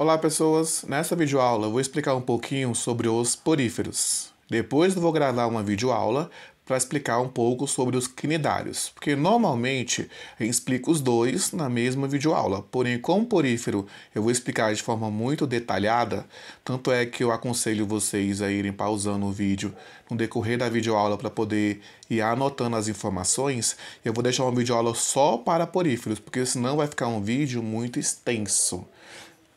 Olá pessoas, nessa videoaula vou explicar um pouquinho sobre os poríferos. Depois vou gravar uma videoaula para explicar um pouco sobre os cnidários, porque normalmente eu explico os dois na mesma videoaula, porém como porífero eu vou explicar de forma muito detalhada, tanto é que eu aconselho vocês a irem pausando o vídeo no decorrer da videoaula para poder ir anotando as informações, eu vou deixar uma videoaula só para poríferos, porque senão vai ficar um vídeo muito extenso.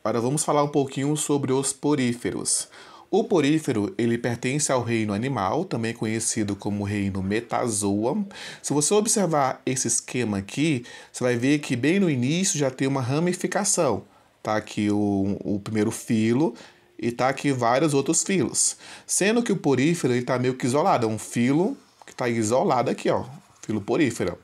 Agora vamos falar um pouquinho sobre os poríferos. O porífero, ele pertence ao reino animal, também conhecido como reino metazoa. Se você observar esse esquema aqui, você vai ver que bem no início já tem uma ramificação. Tá aqui o, o primeiro filo e tá aqui vários outros filos. Sendo que o porífero, ele tá meio que isolado, é um filo que está isolado aqui, ó, filo porífero.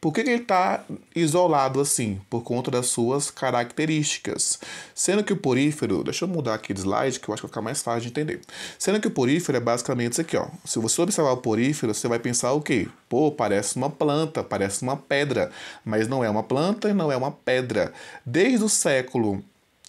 Por que ele está isolado assim? Por conta das suas características. Sendo que o porífero, deixa eu mudar aqui de slide que eu acho que vai ficar mais fácil de entender. Sendo que o porífero é basicamente isso aqui, ó. Se você observar o porífero, você vai pensar o quê? Pô, parece uma planta, parece uma pedra, mas não é uma planta e não é uma pedra. Desde o século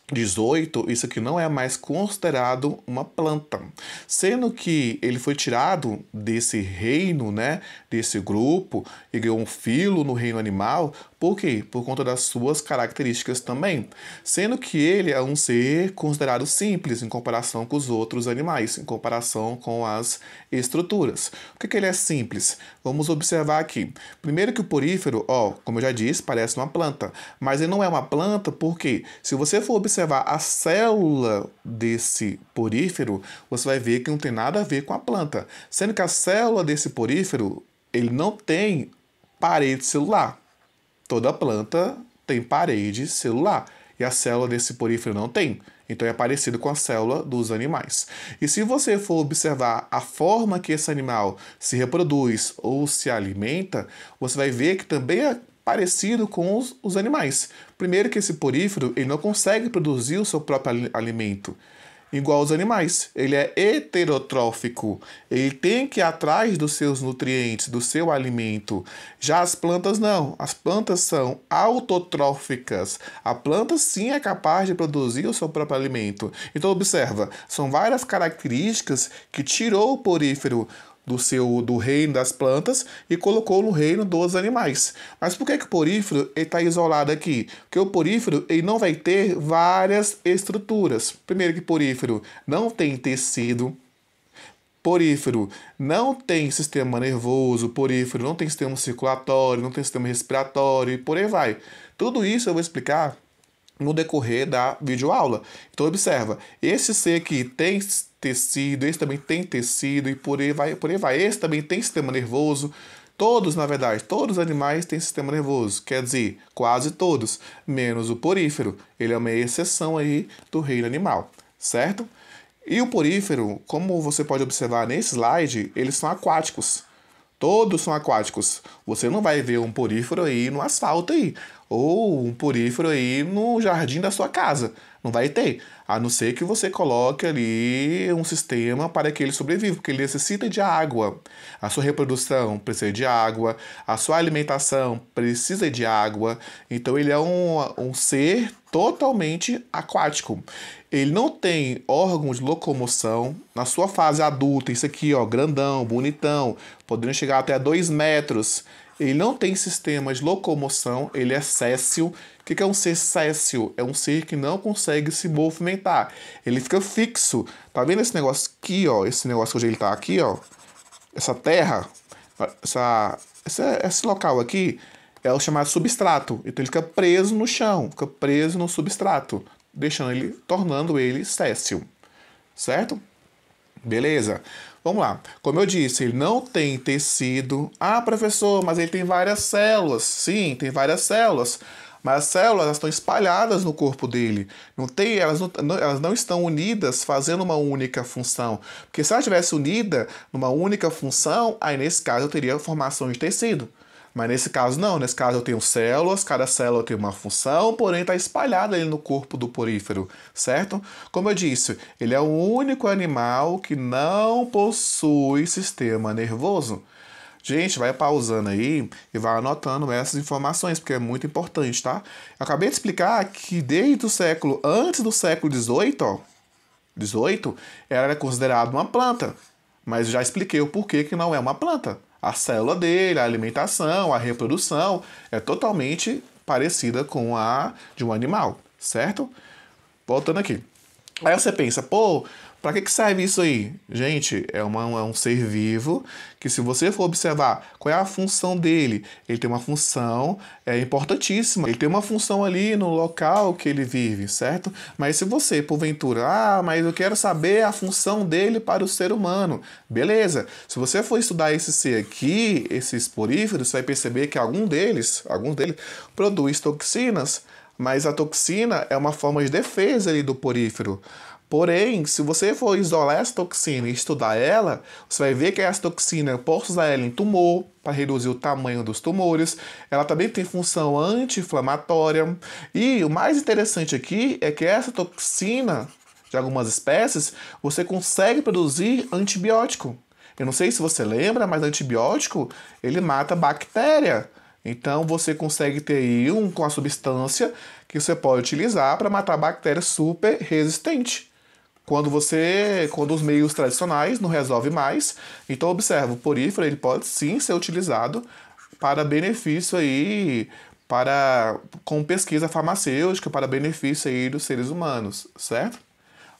18, isso aqui não é mais considerado uma planta, sendo que ele foi tirado desse reino, né, desse grupo, e ganhou um filo no reino animal por quê? Por conta das suas características também. Sendo que ele é um ser considerado simples em comparação com os outros animais, em comparação com as estruturas. Por que, que ele é simples? Vamos observar aqui. Primeiro que o porífero, ó, como eu já disse, parece uma planta. Mas ele não é uma planta porque, se você for observar a célula desse porífero, você vai ver que não tem nada a ver com a planta. Sendo que a célula desse porífero, ele não tem parede celular. Toda planta tem parede celular e a célula desse porífero não tem. Então é parecido com a célula dos animais. E se você for observar a forma que esse animal se reproduz ou se alimenta, você vai ver que também é parecido com os, os animais. Primeiro que esse porífero ele não consegue produzir o seu próprio alimento igual aos animais. Ele é heterotrófico. Ele tem que ir atrás dos seus nutrientes, do seu alimento. Já as plantas não. As plantas são autotróficas. A planta sim é capaz de produzir o seu próprio alimento. Então observa, são várias características que tirou o porífero do seu do reino das plantas e colocou no reino dos animais. Mas por que, que o porífero está isolado aqui? Porque o porífero ele não vai ter várias estruturas. Primeiro que porífero não tem tecido, porífero não tem sistema nervoso, porífero não tem sistema circulatório, não tem sistema respiratório e por aí vai. Tudo isso eu vou explicar no decorrer da videoaula. Então observa, esse ser aqui tem tecido, esse também tem tecido e por aí vai, por aí vai. Esse também tem sistema nervoso. Todos, na verdade, todos os animais têm sistema nervoso, quer dizer, quase todos, menos o porífero. Ele é uma exceção aí do reino animal, certo? E o porífero, como você pode observar nesse slide, eles são aquáticos. Todos são aquáticos. Você não vai ver um porífero aí no asfalto aí, ou um porífero aí no jardim da sua casa. Não vai ter. A não ser que você coloque ali um sistema para que ele sobreviva, porque ele necessita de água. A sua reprodução precisa de água, a sua alimentação precisa de água. Então ele é um, um ser totalmente aquático. Ele não tem órgãos de locomoção. Na sua fase adulta, isso aqui, ó, grandão, bonitão, podendo chegar até 2 metros. Ele não tem sistema de locomoção, ele é céssio o que é um ser céssio? É um ser que não consegue se movimentar. Ele fica fixo. Tá vendo esse negócio aqui, ó? Esse negócio hoje ele tá aqui, ó? Essa terra, essa, esse, esse local aqui é o chamado substrato. Então ele fica preso no chão, fica preso no substrato, deixando ele, tornando ele céssio. Certo? Beleza? Vamos lá. Como eu disse, ele não tem tecido. Ah, professor, mas ele tem várias células. Sim, tem várias células. Mas as células estão espalhadas no corpo dele. Não tem, elas, não, elas não estão unidas fazendo uma única função. Porque se ela estivesse unida numa única função, aí nesse caso eu teria formação de tecido. Mas nesse caso não, nesse caso eu tenho células, cada célula tem uma função, porém está espalhada ali no corpo do porífero, certo? Como eu disse, ele é o único animal que não possui sistema nervoso. Gente, vai pausando aí e vai anotando essas informações, porque é muito importante, tá? Eu acabei de explicar que desde o século, antes do século XVIII, ó, 18, ela era é considerada uma planta. Mas já expliquei o porquê que não é uma planta. A célula dele, a alimentação, a reprodução é totalmente parecida com a de um animal, certo? Voltando aqui. Aí você pensa, pô, para que, que serve isso aí? Gente, é, uma, é um ser vivo que, se você for observar qual é a função dele, ele tem uma função é, importantíssima. Ele tem uma função ali no local que ele vive, certo? Mas se você, porventura, ah, mas eu quero saber a função dele para o ser humano, beleza. Se você for estudar esse ser aqui, esses poríferos, você vai perceber que algum deles, algum deles, produz toxinas mas a toxina é uma forma de defesa ali do porífero. Porém, se você for isolar essa toxina e estudar ela, você vai ver que essa toxina posso usar ela em tumor para reduzir o tamanho dos tumores. Ela também tem função anti-inflamatória. E o mais interessante aqui é que essa toxina de algumas espécies, você consegue produzir antibiótico. Eu não sei se você lembra, mas antibiótico, ele mata bactéria. Então você consegue ter aí um, a substância que você pode utilizar para matar bactérias super resistente. Quando você, quando os meios tradicionais não resolve mais, então observa, o porífero ele pode sim ser utilizado para benefício aí para com pesquisa farmacêutica para benefício aí dos seres humanos, certo?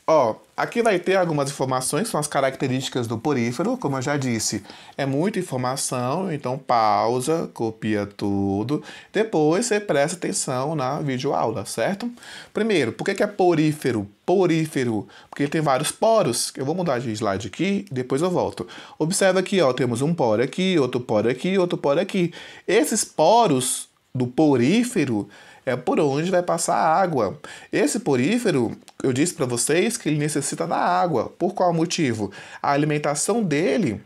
Ó, aqui vai ter algumas informações, são as características do porífero, como eu já disse. É muita informação, então pausa, copia tudo. Depois você presta atenção na videoaula, certo? Primeiro, por que é porífero? Porífero, porque ele tem vários poros. Eu vou mudar de slide aqui, depois eu volto. Observa aqui, ó, temos um poro aqui, outro poro aqui, outro poro aqui. Esses poros do porífero é por onde vai passar a água. Esse porífero, eu disse para vocês que ele necessita da água. Por qual motivo? A alimentação dele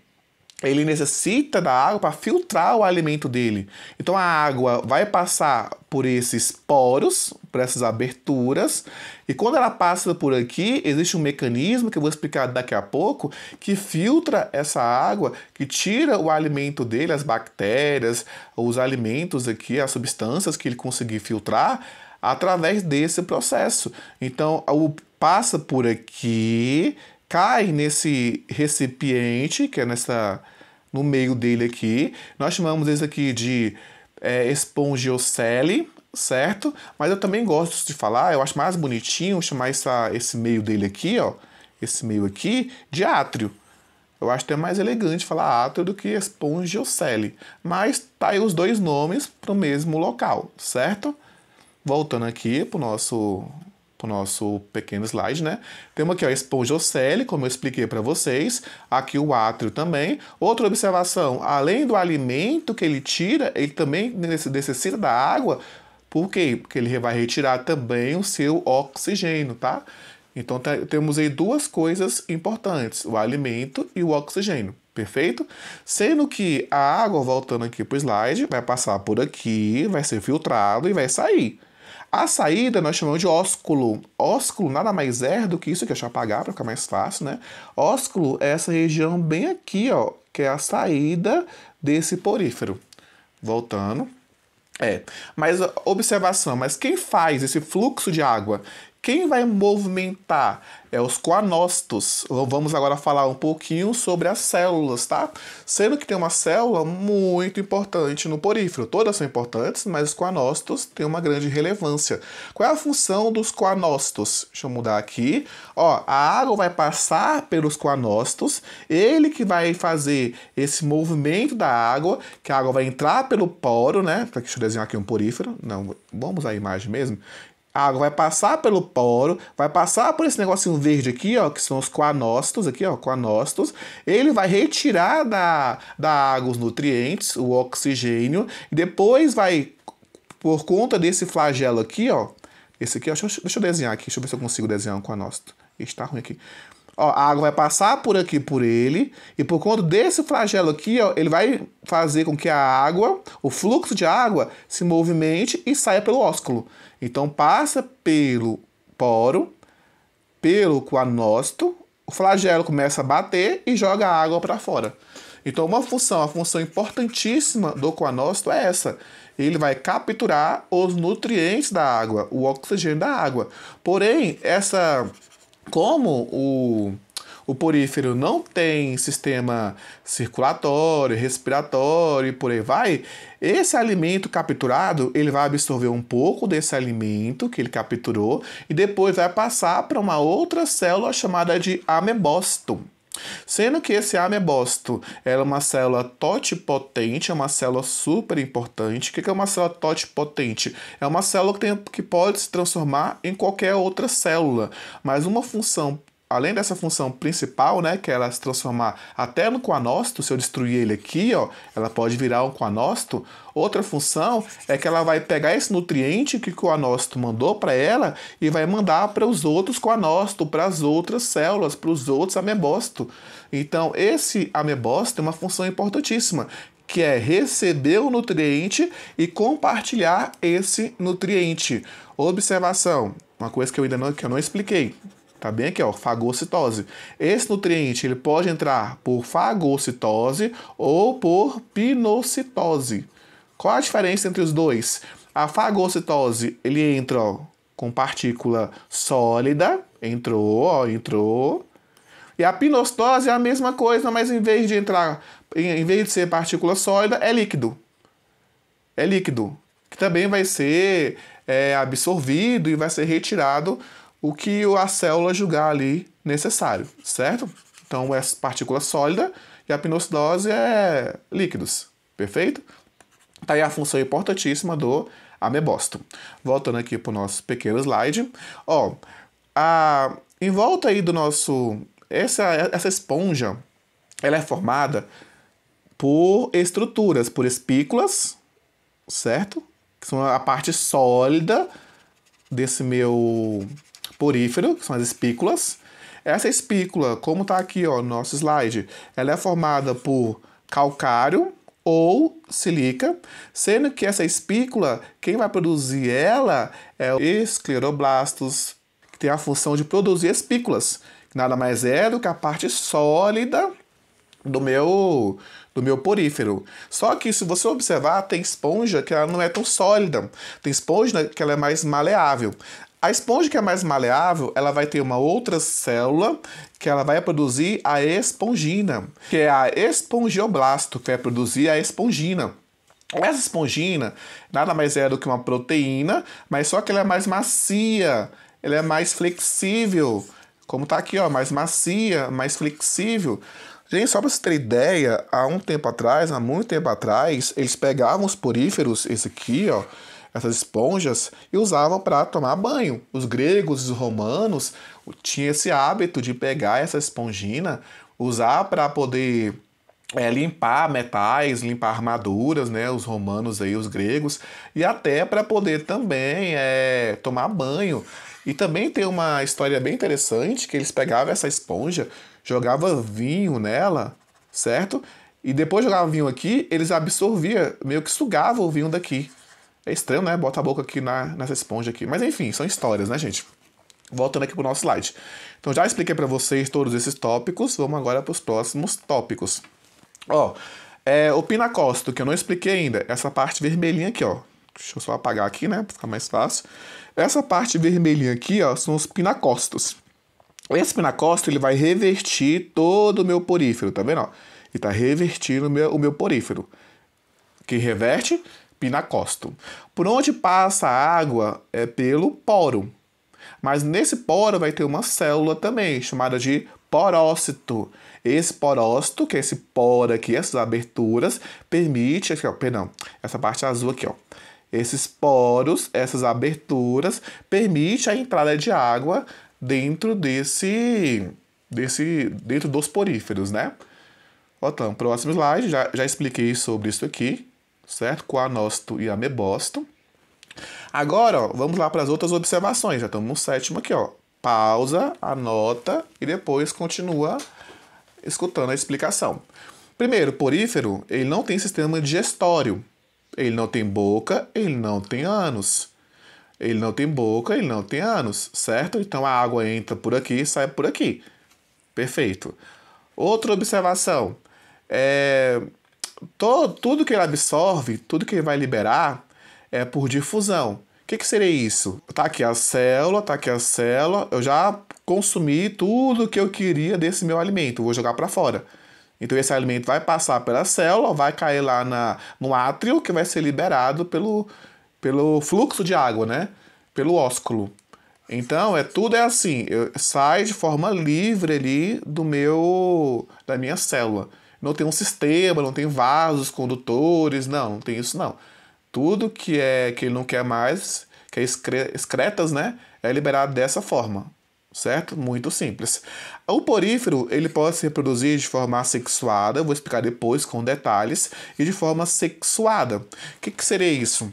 ele necessita da água para filtrar o alimento dele. Então a água vai passar por esses poros, por essas aberturas, e quando ela passa por aqui, existe um mecanismo que eu vou explicar daqui a pouco que filtra essa água, que tira o alimento dele, as bactérias, os alimentos aqui, as substâncias que ele conseguir filtrar através desse processo. Então, passa por aqui, cai nesse recipiente, que é nessa no meio dele aqui. Nós chamamos esse aqui de é, espongiocele, certo? Mas eu também gosto de falar, eu acho mais bonitinho chamar essa, esse meio dele aqui, ó, esse meio aqui, de átrio. Eu acho até mais elegante falar átrio do que espongiocele. Mas tá aí os dois nomes para o mesmo local, certo? Voltando aqui para o nosso para o nosso pequeno slide, né? Temos aqui ó, a esponja ocele, como eu expliquei para vocês. Aqui o átrio também. Outra observação, além do alimento que ele tira, ele também necessita da água. Por quê? Porque ele vai retirar também o seu oxigênio, tá? Então tá, temos aí duas coisas importantes, o alimento e o oxigênio, perfeito? Sendo que a água, voltando aqui para o slide, vai passar por aqui, vai ser filtrado e vai sair. A saída nós chamamos de ósculo. Ósculo nada mais é do que isso, que eu é deixa eu apagar para ficar mais fácil, né? Ósculo é essa região bem aqui, ó, que é a saída desse porífero. Voltando. É, mas observação, mas quem faz esse fluxo de água quem vai movimentar é os coanócitos. Vamos agora falar um pouquinho sobre as células, tá? Sendo que tem uma célula muito importante no porífero. Todas são importantes, mas os coanócitos têm uma grande relevância. Qual é a função dos coanócitos? Deixa eu mudar aqui. Ó, a água vai passar pelos coanócitos, ele que vai fazer esse movimento da água, que a água vai entrar pelo poro, né? Tá deixa eu desenhar aqui um porífero. Não, vamos à imagem mesmo. A água vai passar pelo poro, vai passar por esse negocinho verde aqui, ó, que são os coanócitos aqui, ó, coanócitos. Ele vai retirar da, da água os nutrientes, o oxigênio, e depois vai, por conta desse flagelo aqui, ó, esse aqui, ó, deixa, eu, deixa eu desenhar aqui, deixa eu ver se eu consigo desenhar um coanócito. Está ruim aqui. Ó, a água vai passar por aqui por ele, e por conta desse flagelo aqui, ó, ele vai fazer com que a água, o fluxo de água, se movimente e saia pelo ósculo. Então passa pelo poro, pelo coanócito, o flagelo começa a bater e joga a água para fora. Então uma função, a função importantíssima do coanócito é essa. Ele vai capturar os nutrientes da água, o oxigênio da água. Porém, essa como o, o porífero não tem sistema circulatório, respiratório e por aí vai, esse alimento capturado, ele vai absorver um pouco desse alimento que ele capturou e depois vai passar para uma outra célula chamada de amebóstomo. Sendo que esse amebusto ela é uma célula totipotente, é uma célula super importante. O que é uma célula totipotente? É uma célula que, tem, que pode se transformar em qualquer outra célula, mas uma função além dessa função principal, né, que é ela se transformar até no quanosto, se eu destruir ele aqui, ó, ela pode virar um quanosto. Outra função é que ela vai pegar esse nutriente que o quanosto mandou para ela e vai mandar para os outros quanosto, para as outras células, para os outros amebosto. Então, esse amebosto tem uma função importantíssima, que é receber o nutriente e compartilhar esse nutriente. Observação, uma coisa que eu ainda não, que eu não expliquei. Tá bem aqui, ó, fagocitose. Esse nutriente ele pode entrar por fagocitose ou por pinocitose. Qual a diferença entre os dois? A fagocitose ele entra ó, com partícula sólida, entrou, ó, entrou. E a pinocitose é a mesma coisa, mas em vez de entrar, em vez de ser partícula sólida, é líquido. É líquido, que também vai ser é, absorvido e vai ser retirado o que a célula julgar ali necessário, certo? Então é partícula sólida e a pinocidose é líquidos, perfeito? Tá aí a função importantíssima do amebócito. Voltando aqui para o nosso pequeno slide. Ó, a, em volta aí do nosso... Essa, essa esponja, ela é formada por estruturas, por espículas, certo? Que são a parte sólida desse meu porífero, que são as espículas. Essa espícula, como está aqui ó, no nosso slide, ela é formada por calcário ou silica, sendo que essa espícula, quem vai produzir ela é o escleroblastos, que tem a função de produzir espículas, que nada mais é do que a parte sólida do meu do meu porífero. Só que se você observar, tem esponja que ela não é tão sólida. Tem esponja que ela é mais maleável. A esponja que é mais maleável, ela vai ter uma outra célula que ela vai produzir a espongina, que é a espongioblasto, que vai produzir a espongina. Essa espongina nada mais é do que uma proteína, mas só que ela é mais macia, ela é mais flexível, como tá aqui, ó, mais macia, mais flexível. Gente, só para você ter ideia, há um tempo atrás, há muito tempo atrás, eles pegavam os poríferos, esse aqui, ó, essas esponjas e usavam para tomar banho. Os gregos e os romanos tinham esse hábito de pegar essa esponjina, usar para poder é, limpar metais, limpar armaduras, né? Os romanos aí, os gregos, e até para poder também é, tomar banho. E também tem uma história bem interessante que eles pegavam essa esponja, jogavam vinho nela, certo? E depois jogava vinho aqui, eles absorvia, meio que sugava o vinho daqui. É estranho, né? Bota a boca aqui na, nessa esponja aqui. Mas enfim, são histórias, né, gente? Voltando aqui para o nosso slide. Então, já expliquei para vocês todos esses tópicos. Vamos agora para os próximos tópicos. Ó, é, o pinacosto, que eu não expliquei ainda. Essa parte vermelhinha aqui, ó. Deixa eu só apagar aqui, né? Para ficar mais fácil. Essa parte vermelhinha aqui, ó, são os pinacostos. Esse pinacosto, ele vai revertir todo o meu porífero, tá vendo? Ó? Ele tá revertindo o meu, o meu porífero. Que reverte, pinacosto. Por onde passa a água é pelo poro. Mas nesse poro vai ter uma célula também, chamada de porócito. Esse porócito, que é esse poro aqui, essas aberturas, permite. Aqui, ó, perdão, essa parte azul aqui, ó. Esses poros, essas aberturas, permite a entrada de água dentro desse. desse dentro dos poríferos, né? Então, próximo slide, já, já expliquei sobre isso aqui certo? Coanócito e amebócito. Agora, ó, vamos lá para as outras observações. Já estamos no sétimo aqui, ó. Pausa, anota e depois continua escutando a explicação. Primeiro, porífero, ele não tem sistema digestório. Ele não tem boca, ele não tem ânus. Ele não tem boca, ele não tem ânus, certo? Então a água entra por aqui e sai por aqui. Perfeito. Outra observação. É, todo, tudo que ele absorve, tudo que ele vai liberar é por difusão. O que, que seria isso? Tá aqui a célula, tá aqui a célula, eu já consumi tudo que eu queria desse meu alimento, vou jogar para fora. Então esse alimento vai passar pela célula, vai cair lá na, no átrio, que vai ser liberado pelo, pelo fluxo de água, né? Pelo ósculo. Então é tudo é assim, eu, sai de forma livre ali do meu da minha célula não tem um sistema, não tem vasos condutores, não, não tem isso não. Tudo que é que ele não quer mais, que é excretas, né, é liberado dessa forma, certo? Muito simples. O porífero, ele pode se reproduzir de forma assexuada, vou explicar depois com detalhes, e de forma sexuada. O que, que seria isso?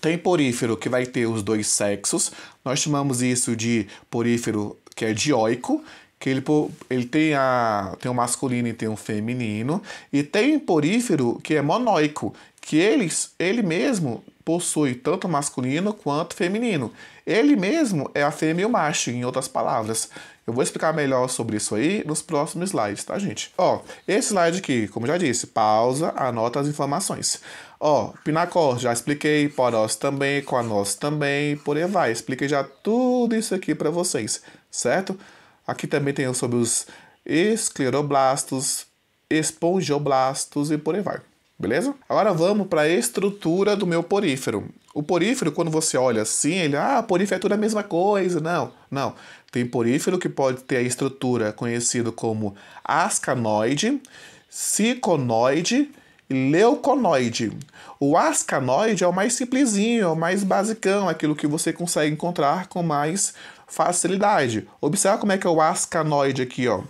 Tem porífero que vai ter os dois sexos, nós chamamos isso de porífero que é dioico, que ele, ele tem, a, tem um masculino e tem um feminino, e tem porífero que é monoico que eles, ele mesmo possui tanto masculino quanto feminino. Ele mesmo é a fêmea e o macho, em outras palavras. Eu vou explicar melhor sobre isso aí nos próximos slides, tá, gente? Ó, esse slide aqui, como já disse, pausa, anota as informações. Ó, pinacor, já expliquei, poros também, com a nós também, por aí vai. Expliquei já tudo isso aqui para vocês, certo? Aqui também tem sobre os escleroblastos, espongioblastos e por aí vai. Beleza? Agora vamos para a estrutura do meu porífero. O porífero, quando você olha assim, ele, ah, porífero é tudo a mesma coisa. Não, não. Tem porífero que pode ter a estrutura conhecida como ascanoide, ciconoide e leuconoide. O ascanoide é o mais simplesinho, é o mais basicão, aquilo que você consegue encontrar com mais facilidade. Observa como é que é o ascanoide aqui, ó.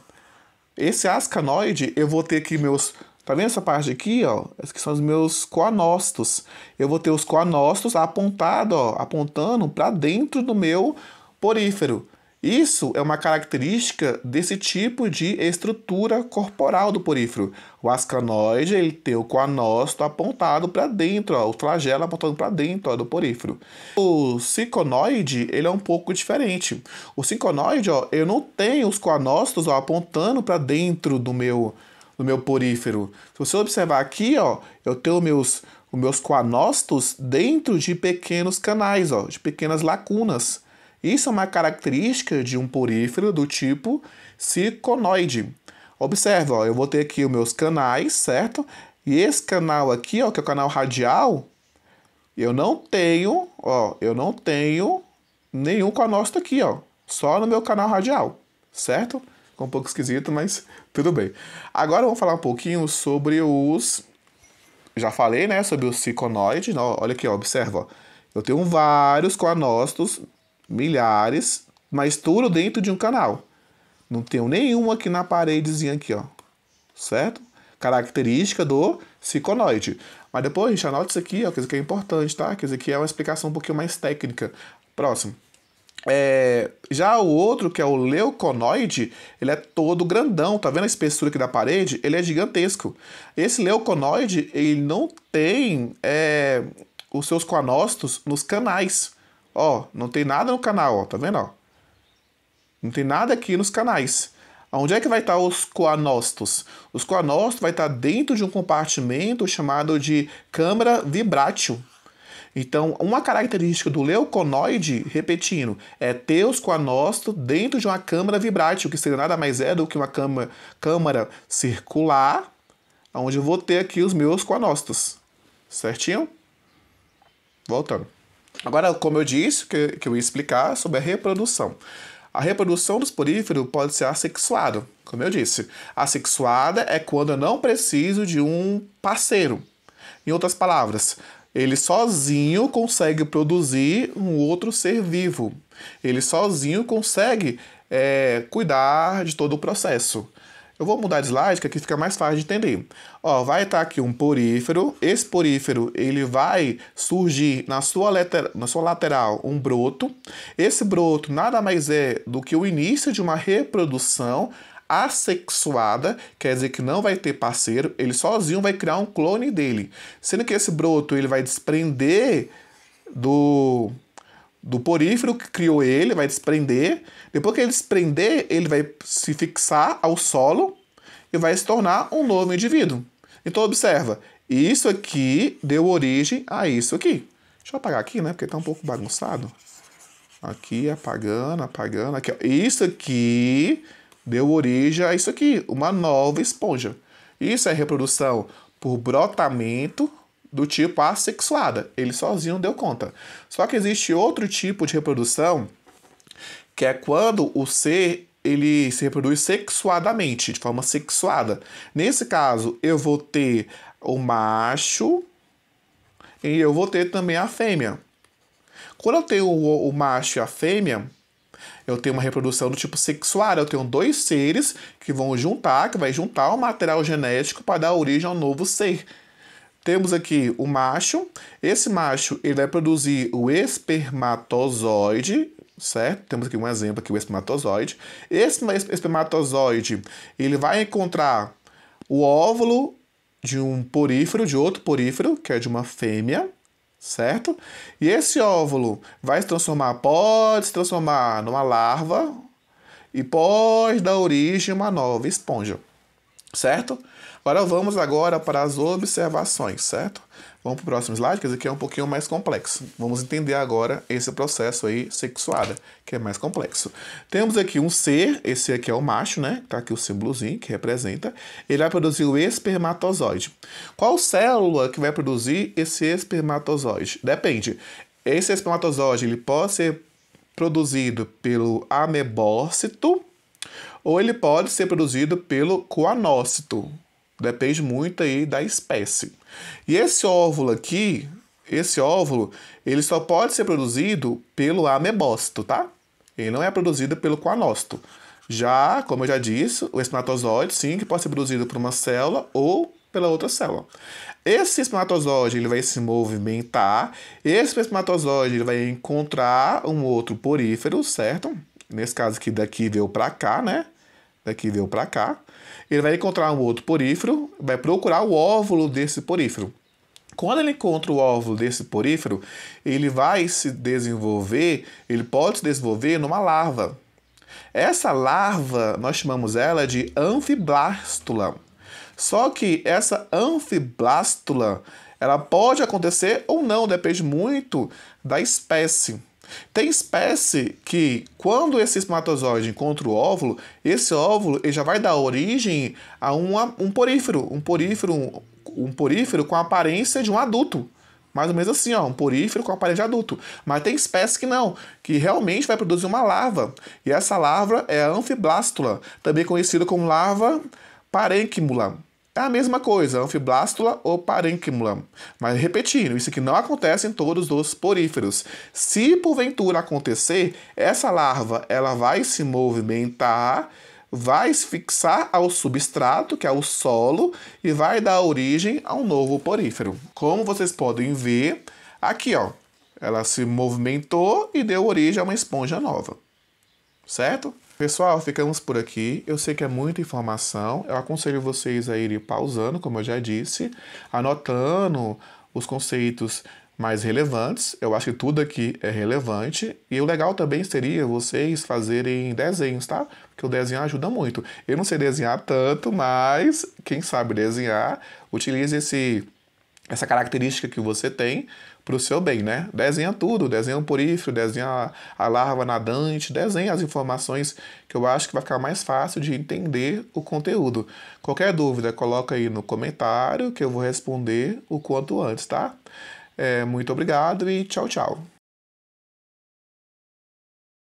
Esse ascanoide, eu vou ter aqui meus... Tá vendo essa parte aqui, ó? Esses aqui são os meus coanócitos. Eu vou ter os coanócitos apontado, ó, apontando para dentro do meu porífero. Isso é uma característica desse tipo de estrutura corporal do porífero. O ascanoide ele tem o coanócito apontado para dentro, ó, o flagelo apontado para dentro ó, do porífero. O ciconoide ele é um pouco diferente. O ciconoide ó, eu não tenho os coanócitos ó, apontando para dentro do meu do meu porífero. Se você observar aqui, ó, eu tenho meus os meus coanócitos dentro de pequenos canais, ó, de pequenas lacunas. Isso é uma característica de um porífero do tipo ciconoide. Observe, ó, eu vou ter aqui os meus canais, certo? E esse canal aqui, ó, que é o canal radial, eu não tenho, ó, eu não tenho nenhum canócito aqui, ó. Só no meu canal radial, certo? Ficou um pouco esquisito, mas tudo bem. Agora vamos falar um pouquinho sobre os... Já falei, né, sobre o ciconoide. Olha aqui, ó, observa, ó. Eu tenho vários coanócitos milhares, mas tudo dentro de um canal. Não tenho nenhum aqui na paredezinha aqui, ó. Certo? Característica do ciconoide. Mas depois, gente, anota isso aqui, ó, que isso aqui é importante, tá? Que isso aqui é uma explicação um pouquinho mais técnica. Próximo. É, já o outro, que é o leuconoide, ele é todo grandão, tá vendo a espessura aqui da parede? Ele é gigantesco. Esse leuconoide, ele não tem é, os seus coanócitos nos canais. Ó, não tem nada no canal, ó, tá vendo, ó? Não tem nada aqui nos canais. Onde é que vai estar os coanócitos? Os coanócitos vai estar dentro de um compartimento chamado de câmara vibrátil. Então, uma característica do leuconoide, repetindo, é ter os coanócitos dentro de uma câmara vibrátil, que seria nada mais é do que uma câmara, câmara circular, onde eu vou ter aqui os meus coanócitos. Certinho? Voltando. Agora, como eu disse, que, que eu ia explicar sobre a reprodução. A reprodução dos poríferos pode ser assexuada, como eu disse. Assexuada é quando eu não preciso de um parceiro. Em outras palavras, ele sozinho consegue produzir um outro ser vivo. Ele sozinho consegue é, cuidar de todo o processo. Eu vou mudar de slide, que aqui fica mais fácil de entender. Ó, vai estar tá aqui um porífero. Esse porífero, ele vai surgir na sua, letra, na sua lateral um broto. Esse broto nada mais é do que o início de uma reprodução assexuada, quer dizer que não vai ter parceiro, ele sozinho vai criar um clone dele. Sendo que esse broto, ele vai desprender do do porífero que criou ele, vai desprender. Depois que ele desprender, ele vai se fixar ao solo e vai se tornar um novo indivíduo. Então observa, isso aqui deu origem a isso aqui. Deixa eu apagar aqui, né? Porque tá um pouco bagunçado. Aqui, apagando, apagando. Aqui, ó. Isso aqui deu origem a isso aqui, uma nova esponja. Isso é reprodução por brotamento do tipo assexuada. Ele sozinho deu conta. Só que existe outro tipo de reprodução que é quando o ser ele se reproduz sexuadamente, de forma sexuada. Nesse caso, eu vou ter o macho e eu vou ter também a fêmea. Quando eu tenho o, o macho e a fêmea, eu tenho uma reprodução do tipo sexual, eu tenho dois seres que vão juntar, que vai juntar o material genético para dar origem a um novo ser. Temos aqui o macho. Esse macho ele vai produzir o espermatozoide, certo? Temos aqui um exemplo aqui, o espermatozoide. Esse espermatozoide, ele vai encontrar o óvulo de um porífero, de outro porífero, que é de uma fêmea, certo? E esse óvulo vai se transformar, pode se transformar numa larva e pode dar origem a uma nova esponja certo? Agora vamos agora para as observações, certo? Vamos para o próximo slide, que esse aqui é um pouquinho mais complexo. Vamos entender agora esse processo aí sexuada, que é mais complexo. Temos aqui um ser, esse aqui é o macho, né? Tá aqui o símbolozinho que representa. Ele vai produzir o espermatozoide. Qual célula que vai produzir esse espermatozoide? Depende. Esse espermatozoide ele pode ser produzido pelo amebócito ou ele pode ser produzido pelo coanócito. Depende muito aí da espécie. E esse óvulo aqui, esse óvulo, ele só pode ser produzido pelo amebócito, tá? Ele não é produzido pelo coanócito. Já, como eu já disse, o espermatozoide, sim, que pode ser produzido por uma célula ou pela outra célula. Esse espermatozoide ele vai se movimentar, esse espermatozoide ele vai encontrar um outro porífero, certo? Nesse caso aqui, daqui veio para cá, né? daqui deu veio para cá, ele vai encontrar um outro porífero, vai procurar o óvulo desse porífero. Quando ele encontra o óvulo desse porífero, ele vai se desenvolver, ele pode se desenvolver numa larva. Essa larva, nós chamamos ela de anfiblástula. Só que essa anfiblástula, ela pode acontecer ou não, depende muito da espécie. Tem espécie que, quando esse espermatozoide encontra o óvulo, esse óvulo ele já vai dar origem a uma, um porífero, um porífero, um, porífero com a aparência de um adulto. Mais ou menos assim, ó, um porífero com aparência de adulto. Mas tem espécies que não, que realmente vai produzir uma larva. E essa larva é a anfiblástula, também conhecida como larva parenquimula. É a mesma coisa, anfiblástula ou parênquimula. Mas repetindo, isso aqui não acontece em todos os poríferos. Se porventura acontecer, essa larva ela vai se movimentar, vai se fixar ao substrato, que é o solo, e vai dar origem a um novo porífero. Como vocês podem ver, aqui ó, ela se movimentou e deu origem a uma esponja nova. Certo? Pessoal, ficamos por aqui. Eu sei que é muita informação. Eu aconselho vocês a irem pausando, como eu já disse, anotando os conceitos mais relevantes. Eu acho que tudo aqui é relevante. E o legal também seria vocês fazerem desenhos, tá? Porque o desenho ajuda muito. Eu não sei desenhar tanto, mas quem sabe desenhar, utilize esse, essa característica que você tem para o seu bem, né? Desenha tudo, desenha o um porífero, desenha a, a larva nadante, desenha as informações que eu acho que vai ficar mais fácil de entender o conteúdo. Qualquer dúvida, coloca aí no comentário que eu vou responder o quanto antes, tá? É, muito obrigado e tchau, tchau.